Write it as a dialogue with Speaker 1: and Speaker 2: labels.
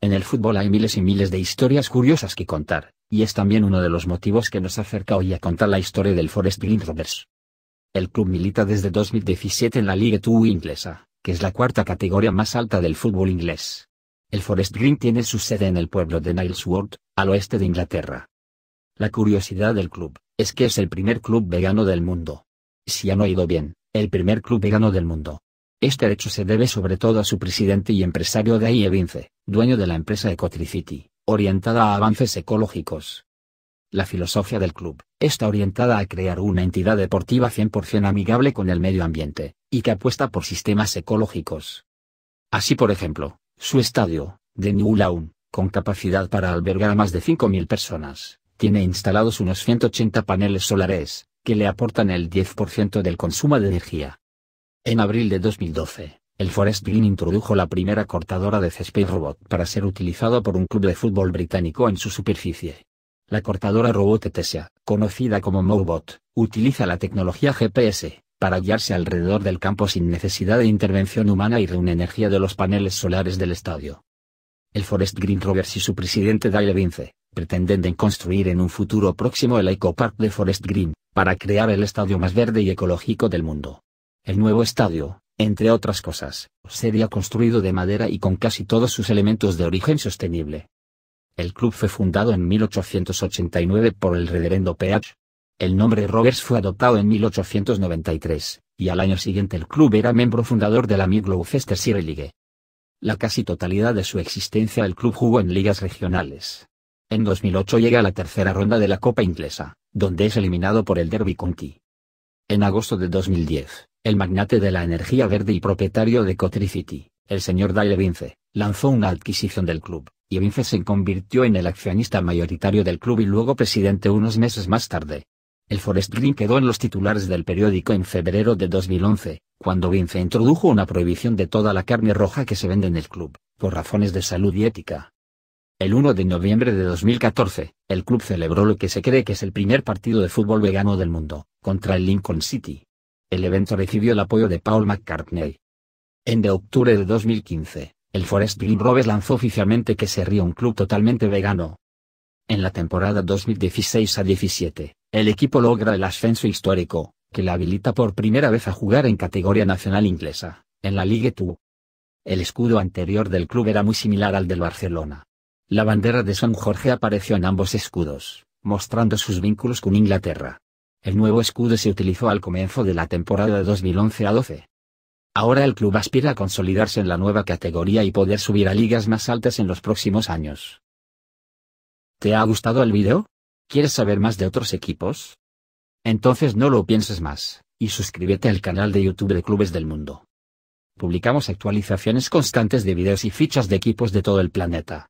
Speaker 1: En el fútbol hay miles y miles de historias curiosas que contar, y es también uno de los motivos que nos acerca hoy a contar la historia del Forest Green Rovers. El club milita desde 2017 en la Liga 2 inglesa, que es la cuarta categoría más alta del fútbol inglés. El Forest Green tiene su sede en el pueblo de Nilesworth, al oeste de Inglaterra. La curiosidad del club, es que es el primer club vegano del mundo. Si han oído bien, el primer club vegano del mundo. Este hecho se debe sobre todo a su presidente y empresario Day Vince, dueño de la empresa Ecotricity, orientada a avances ecológicos. La filosofía del club, está orientada a crear una entidad deportiva 100% amigable con el medio ambiente, y que apuesta por sistemas ecológicos. Así por ejemplo, su estadio, de New Lawn, con capacidad para albergar a más de 5.000 personas, tiene instalados unos 180 paneles solares, que le aportan el 10% del consumo de energía. En abril de 2012, el Forest Green introdujo la primera cortadora de césped robot para ser utilizado por un club de fútbol británico en su superficie. La cortadora robot Etesia, conocida como Mowbot, utiliza la tecnología GPS, para guiarse alrededor del campo sin necesidad de intervención humana y reúne energía de los paneles solares del estadio. El Forest Green Rovers y su presidente Dale Vince, pretenden construir en un futuro próximo el Eco Park de Forest Green, para crear el estadio más verde y ecológico del mundo. El nuevo estadio, entre otras cosas, sería construido de madera y con casi todos sus elementos de origen sostenible. El club fue fundado en 1889 por el reverendo Peach, el nombre Roberts fue adoptado en 1893, y al año siguiente el club era miembro fundador de la Gloucestershire League. La casi totalidad de su existencia el club jugó en ligas regionales. En 2008 llega a la tercera ronda de la Copa Inglesa, donde es eliminado por el Derby County. En agosto de 2010, el magnate de la energía verde y propietario de City, el señor Dale Vince, lanzó una adquisición del club, y Vince se convirtió en el accionista mayoritario del club y luego presidente unos meses más tarde. El Forest Green quedó en los titulares del periódico en febrero de 2011, cuando Vince introdujo una prohibición de toda la carne roja que se vende en el club, por razones de salud y ética. El 1 de noviembre de 2014, el club celebró lo que se cree que es el primer partido de fútbol vegano del mundo, contra el Lincoln City. El evento recibió el apoyo de Paul McCartney. En de octubre de 2015, el Forest Green Robes lanzó oficialmente que sería un club totalmente vegano. En la temporada 2016 a 17, el equipo logra el ascenso histórico, que le habilita por primera vez a jugar en categoría nacional inglesa, en la Ligue 2. El escudo anterior del club era muy similar al del Barcelona. La bandera de San Jorge apareció en ambos escudos, mostrando sus vínculos con Inglaterra. El nuevo escudo se utilizó al comienzo de la temporada de 2011 a 12. Ahora el club aspira a consolidarse en la nueva categoría y poder subir a ligas más altas en los próximos años. ¿Te ha gustado el video? ¿Quieres saber más de otros equipos? Entonces no lo pienses más, y suscríbete al canal de YouTube de Clubes del Mundo. Publicamos actualizaciones constantes de videos y fichas de equipos de todo el planeta.